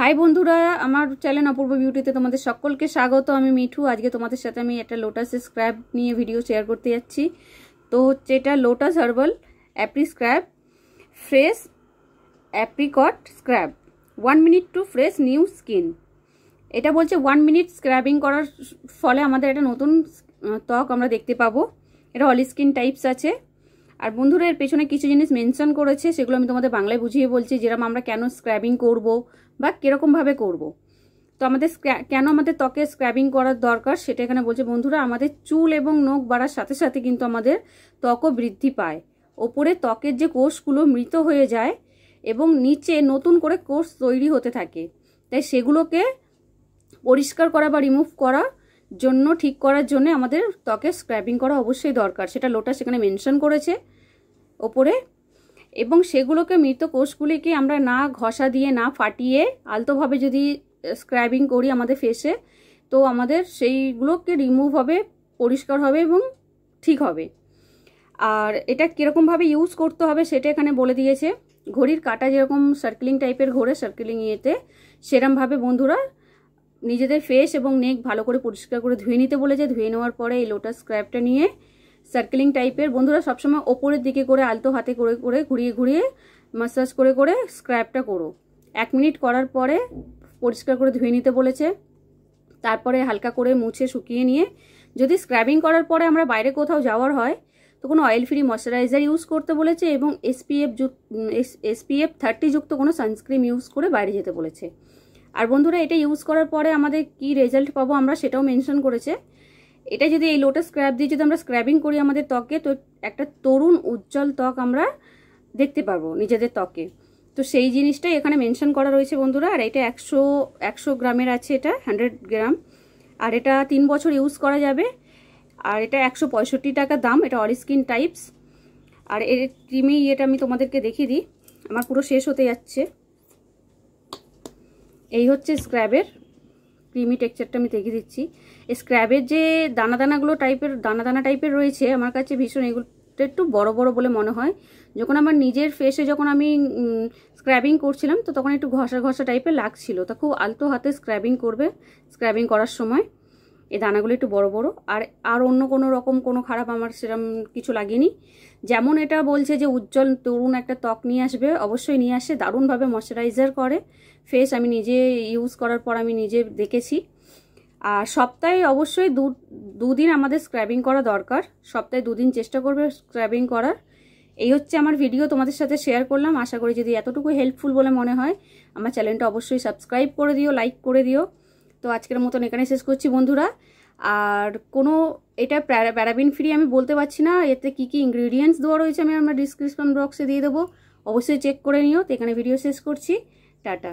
High বন্ধুরা আমার channel অপূর্ব বিউটিতে তোমাদের সকলকে স্বাগত আমি মিঠু আজকে তোমাদের সাথে আমি একটা লোটাস স্ক্র্যাব নিয়ে ভিডিও শেয়ার করতে যাচ্ছি তো হচ্ছে এটা Lotus herbal apri scrub fresh apricot scrub one minute to fresh new skin এটা বলছে ওয়ান মিনিট স্ক্র্যাবিং করার ফলে আমাদের একটা নতুন ত্বক আমরা দেখতে পাবো এটা অলি স্কিন টাইপস আছে আর বন্ধুরা এর পেছনে কিছু জিনিস মেনশন করেছে সেগুলো আমি তোমাদের বাংলায় বুঝিয়ে বলছি যেরকম আমরা কেন স্ক্র্যাবিং করব বা কীরকমভাবে করব। তো আমাদের কেন আমাদের ত্বকে স্ক্র্যাবিং করার দরকার সেটা এখানে বলছে বন্ধুরা আমাদের চুল এবং নখ বাড়ার সাথে সাথে কিন্তু আমাদের ত্বকও বৃদ্ধি পায় ওপরে ত্বকের যে কোষগুলো মৃত হয়ে যায় এবং নিচে নতুন করে কোষ তৈরি হতে থাকে তাই সেগুলোকে পরিষ্কার করা বা রিমুভ করা জন্য ঠিক করার জন্য আমাদের ত্বকে স্ক্র্যাবিং করা অবশ্যই দরকার সেটা লোটা সেখানে মেনশন করেছে ওপরে এবং সেগুলোকে মৃত কোষগুলিকে আমরা না ঘষা দিয়ে না ফাটিয়ে আলতোভাবে যদি স্ক্র্যাবিং করি আমাদের ফেসে তো আমাদের সেইগুলোকে রিমুভ হবে পরিষ্কার হবে এবং ঠিক হবে আর এটা কীরকমভাবে ইউজ করতে হবে সেটা এখানে বলে দিয়েছে ঘড়ির কাটা যেরকম সার্কেলিং টাইপের ঘোরে সার্কেলিং ইয়েতে সেরমভাবে বন্ধুরা নিজেদের ফেস এবং নেক ভালো করে পরিষ্কার করে ধুয়ে নিতে বলেছে ধুয়ে নেওয়ার পরে এই লোটাস স্ক্র্যাপটা নিয়ে সার্কেলিং টাইপের বন্ধুরা সবসময় ওপরের দিকে করে আলতো হাতে করে করে ঘুরিয়ে ঘুরিয়ে মাসাজ করে করে স্ক্র্যাপটা করো এক মিনিট করার পরে পরিষ্কার করে ধুয়ে নিতে বলেছে তারপরে হালকা করে মুছে শুকিয়ে নিয়ে যদি স্ক্র্যাবিং করার পরে আমরা বাইরে কোথাও যাওয়ার হয় তো কোনো অয়েল ফ্রি ময়শ্চারাইজার ইউজ করতে বলেছে এবং এসপিএফ যুক্ত এসপিএফ থার্টি যুক্ত কোনো সানস্ক্রিন ইউজ করে বাইরে যেতে বলেছে আর বন্ধুরা এটা ইউজ করার পরে আমাদের কি রেজাল্ট পাবো আমরা সেটাও মেনশন করেছে এটা যদি এই লোটাস স্ক্র্যাপ দিয়ে যদি আমরা স্ক্র্যাবিং করি আমাদের ত্বকে তো একটা তরুণ উজ্জ্বল ত্বক আমরা দেখতে পাবো নিজেদের ত্বকে তো সেই জিনিসটাই এখানে মেনশন করা রয়েছে বন্ধুরা আর এটা একশো একশো গ্রামের আছে এটা হান্ড্রেড গ্রাম আর এটা তিন বছর ইউজ করা যাবে আর এটা একশো টাকা দাম এটা অরিস্কিন টাইপস আর এর ক্রিমে ইয়েটা আমি তোমাদেরকে দেখিয়ে দিই আমার পুরো শেষ হতে যাচ্ছে এই হচ্ছে স্ক্র্যাবের ক্রিমি টেক্সচারটা আমি দেখিয়ে দিচ্ছি এই স্ক্র্যাবের যে দানা দানাগুলো টাইপের দানা দানা টাইপের রয়েছে আমার কাছে ভীষণ এগুলো একটু বড় বড় বলে মনে হয় যখন আমার নিজের ফেসে যখন আমি স্ক্র্যাবিং করছিলাম তো তখন একটু ঘষা ঘষা টাইপের লাগছিল তা খুব আলতো হাতে স্ক্র্যাবিং করবে স্ক্র্যাবিং করার সময় এই দানাগুলো একটু বড় বড় আর আর অন্য কোনো রকম কোনো খারাপ আমার সেরকম কিছু লাগেনি যেমন এটা বলছে যে উজ্জ্বল তরুণ একটা ত্বক নিয়ে আসবে অবশ্যই নিয়ে আসে দারুণভাবে ময়শ্চারাইজার করে ফেস আমি নিজে ইউজ করার পর আমি নিজে দেখেছি আর সপ্তাহে অবশ্যই দু দুদিন আমাদের স্ক্র্যাবিং করা দরকার সপ্তাহে দুদিন চেষ্টা করবে স্ক্র্যাবিং করার এই হচ্ছে আমার ভিডিও তোমাদের সাথে শেয়ার করলাম আশা করি যদি এতটুকু হেল্পফুল বলে মনে হয় আমার চ্যানেলটা অবশ্যই সাবস্ক্রাইব করে দিও লাইক করে দিও তো আজকের মতন এখানে শেষ করছি বন্ধুরা আর কোনো এটা প্যারাবিন ফ্রি আমি বলতে পারছি না এতে কি কি ইনগ্রিডিয়েন্টস দেওয়া রয়েছে আমি আমার ডিসক্রিপশন বক্সে দিয়ে দেবো অবশ্যই চেক করে নিও তো এখানে ভিডিও শেষ করছি টাটা